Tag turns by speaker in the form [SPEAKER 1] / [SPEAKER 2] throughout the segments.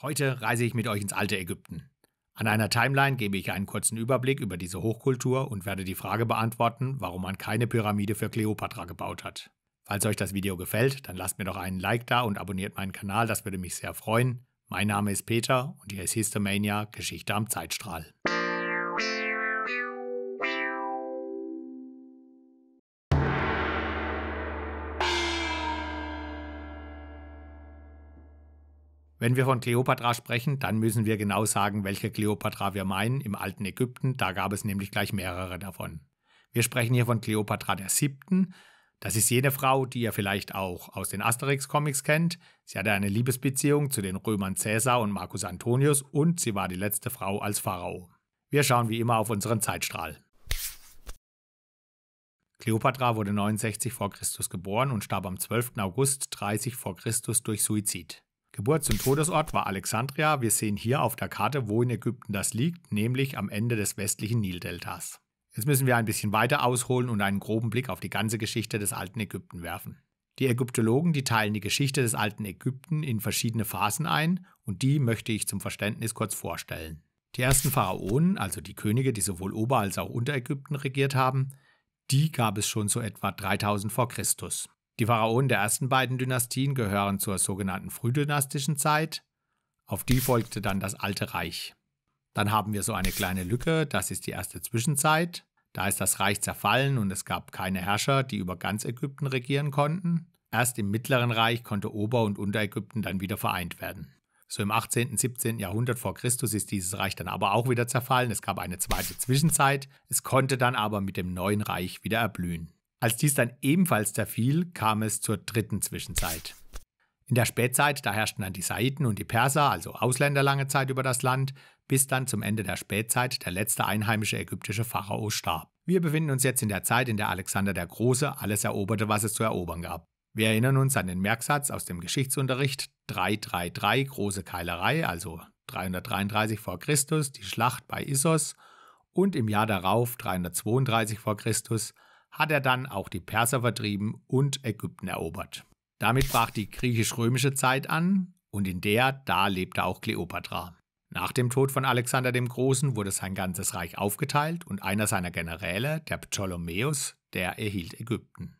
[SPEAKER 1] Heute reise ich mit euch ins alte Ägypten. An einer Timeline gebe ich einen kurzen Überblick über diese Hochkultur und werde die Frage beantworten, warum man keine Pyramide für Kleopatra gebaut hat. Falls euch das Video gefällt, dann lasst mir doch einen Like da und abonniert meinen Kanal, das würde mich sehr freuen. Mein Name ist Peter und hier ist Histomania Geschichte am Zeitstrahl. Wenn wir von Kleopatra sprechen, dann müssen wir genau sagen, welche Kleopatra wir meinen. Im alten Ägypten, da gab es nämlich gleich mehrere davon. Wir sprechen hier von Kleopatra der Siebten. Das ist jene Frau, die ihr vielleicht auch aus den Asterix-Comics kennt. Sie hatte eine Liebesbeziehung zu den Römern Caesar und Marcus Antonius und sie war die letzte Frau als Pharao. Wir schauen wie immer auf unseren Zeitstrahl. Kleopatra wurde 69 v. Chr. geboren und starb am 12. August 30 v. Chr. durch Suizid. Geburts- und Todesort war Alexandria. Wir sehen hier auf der Karte, wo in Ägypten das liegt, nämlich am Ende des westlichen Nildeltas. Jetzt müssen wir ein bisschen weiter ausholen und einen groben Blick auf die ganze Geschichte des alten Ägypten werfen. Die Ägyptologen, die teilen die Geschichte des alten Ägypten in verschiedene Phasen ein und die möchte ich zum Verständnis kurz vorstellen. Die ersten Pharaonen, also die Könige, die sowohl Ober- als auch Unterägypten regiert haben, die gab es schon so etwa 3000 vor Christus. Die Pharaonen der ersten beiden Dynastien gehören zur sogenannten frühdynastischen Zeit. Auf die folgte dann das Alte Reich. Dann haben wir so eine kleine Lücke, das ist die erste Zwischenzeit. Da ist das Reich zerfallen und es gab keine Herrscher, die über ganz Ägypten regieren konnten. Erst im Mittleren Reich konnte Ober- und Unterägypten dann wieder vereint werden. So im 18. und 17. Jahrhundert vor Christus ist dieses Reich dann aber auch wieder zerfallen. Es gab eine zweite Zwischenzeit. Es konnte dann aber mit dem neuen Reich wieder erblühen. Als dies dann ebenfalls zerfiel, kam es zur dritten Zwischenzeit. In der Spätzeit, da herrschten dann die Saiten und die Perser, also Ausländer lange Zeit über das Land, bis dann zum Ende der Spätzeit der letzte einheimische ägyptische Pharao starb. Wir befinden uns jetzt in der Zeit, in der Alexander der Große alles eroberte, was es zu erobern gab. Wir erinnern uns an den Merksatz aus dem Geschichtsunterricht 333 große Keilerei, also 333 vor Christus, die Schlacht bei Issos und im Jahr darauf 332 vor Christus hat er dann auch die Perser vertrieben und Ägypten erobert. Damit brach die griechisch-römische Zeit an und in der, da lebte auch Kleopatra. Nach dem Tod von Alexander dem Großen wurde sein ganzes Reich aufgeteilt und einer seiner Generäle, der Ptolemäus, der erhielt Ägypten.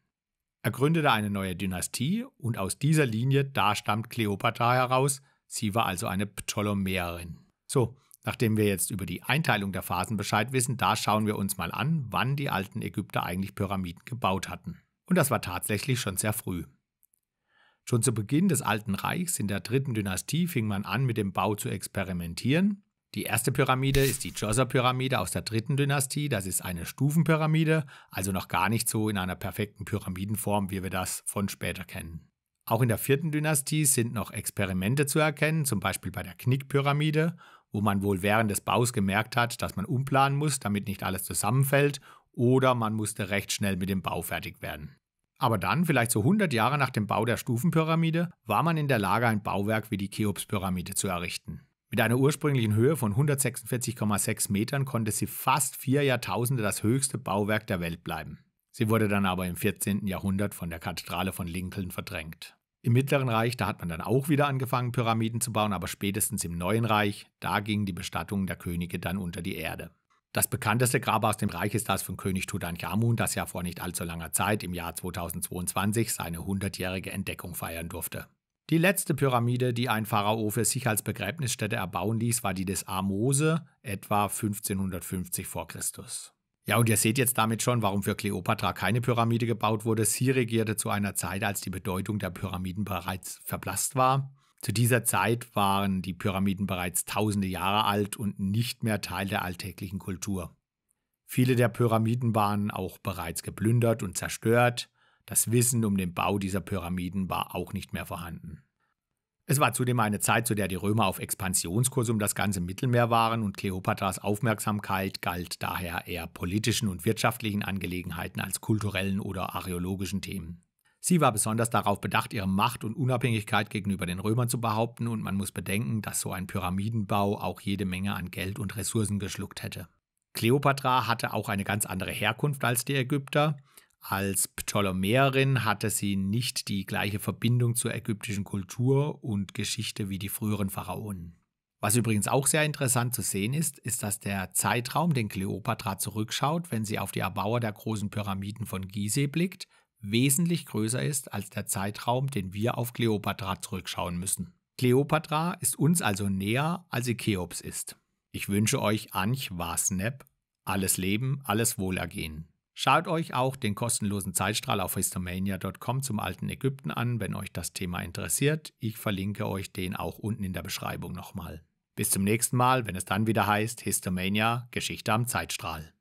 [SPEAKER 1] Er gründete eine neue Dynastie und aus dieser Linie, da stammt Kleopatra heraus, sie war also eine Ptolemäerin. So, Nachdem wir jetzt über die Einteilung der Phasen Bescheid wissen, da schauen wir uns mal an, wann die alten Ägypter eigentlich Pyramiden gebaut hatten. Und das war tatsächlich schon sehr früh. Schon zu Beginn des Alten Reichs in der dritten Dynastie fing man an, mit dem Bau zu experimentieren. Die erste Pyramide ist die Djoser-Pyramide aus der dritten Dynastie. Das ist eine Stufenpyramide, also noch gar nicht so in einer perfekten Pyramidenform, wie wir das von später kennen. Auch in der vierten Dynastie sind noch Experimente zu erkennen, zum Beispiel bei der Knickpyramide wo man wohl während des Baus gemerkt hat, dass man umplanen muss, damit nicht alles zusammenfällt, oder man musste recht schnell mit dem Bau fertig werden. Aber dann, vielleicht so 100 Jahre nach dem Bau der Stufenpyramide, war man in der Lage, ein Bauwerk wie die Cheops-Pyramide zu errichten. Mit einer ursprünglichen Höhe von 146,6 Metern konnte sie fast vier Jahrtausende das höchste Bauwerk der Welt bleiben. Sie wurde dann aber im 14. Jahrhundert von der Kathedrale von Lincoln verdrängt. Im Mittleren Reich, da hat man dann auch wieder angefangen, Pyramiden zu bauen, aber spätestens im Neuen Reich, da gingen die Bestattungen der Könige dann unter die Erde. Das bekannteste Grab aus dem Reich ist das von König Tutanchamun, das ja vor nicht allzu langer Zeit, im Jahr 2022, seine 100-jährige Entdeckung feiern durfte. Die letzte Pyramide, die ein Pharao für sich als Begräbnisstätte erbauen ließ, war die des Amose, etwa 1550 v. Chr. Ja, und ihr seht jetzt damit schon, warum für Kleopatra keine Pyramide gebaut wurde. Sie regierte zu einer Zeit, als die Bedeutung der Pyramiden bereits verblasst war. Zu dieser Zeit waren die Pyramiden bereits tausende Jahre alt und nicht mehr Teil der alltäglichen Kultur. Viele der Pyramiden waren auch bereits geplündert und zerstört. Das Wissen um den Bau dieser Pyramiden war auch nicht mehr vorhanden. Es war zudem eine Zeit, zu der die Römer auf Expansionskurs um das ganze Mittelmeer waren und Kleopatras Aufmerksamkeit galt daher eher politischen und wirtschaftlichen Angelegenheiten als kulturellen oder archäologischen Themen. Sie war besonders darauf bedacht, ihre Macht und Unabhängigkeit gegenüber den Römern zu behaupten, und man muss bedenken, dass so ein Pyramidenbau auch jede Menge an Geld und Ressourcen geschluckt hätte. Kleopatra hatte auch eine ganz andere Herkunft als die Ägypter. Als Ptolemäerin hatte sie nicht die gleiche Verbindung zur ägyptischen Kultur und Geschichte wie die früheren Pharaonen. Was übrigens auch sehr interessant zu sehen ist, ist, dass der Zeitraum, den Kleopatra zurückschaut, wenn sie auf die Erbauer der großen Pyramiden von Gizeh blickt, wesentlich größer ist als der Zeitraum, den wir auf Kleopatra zurückschauen müssen. Kleopatra ist uns also näher, als sie Cheops ist. Ich wünsche euch Anch Wasnep alles Leben, alles Wohlergehen. Schaut euch auch den kostenlosen Zeitstrahl auf histomania.com zum alten Ägypten an, wenn euch das Thema interessiert. Ich verlinke euch den auch unten in der Beschreibung nochmal. Bis zum nächsten Mal, wenn es dann wieder heißt Histomania, Geschichte am Zeitstrahl.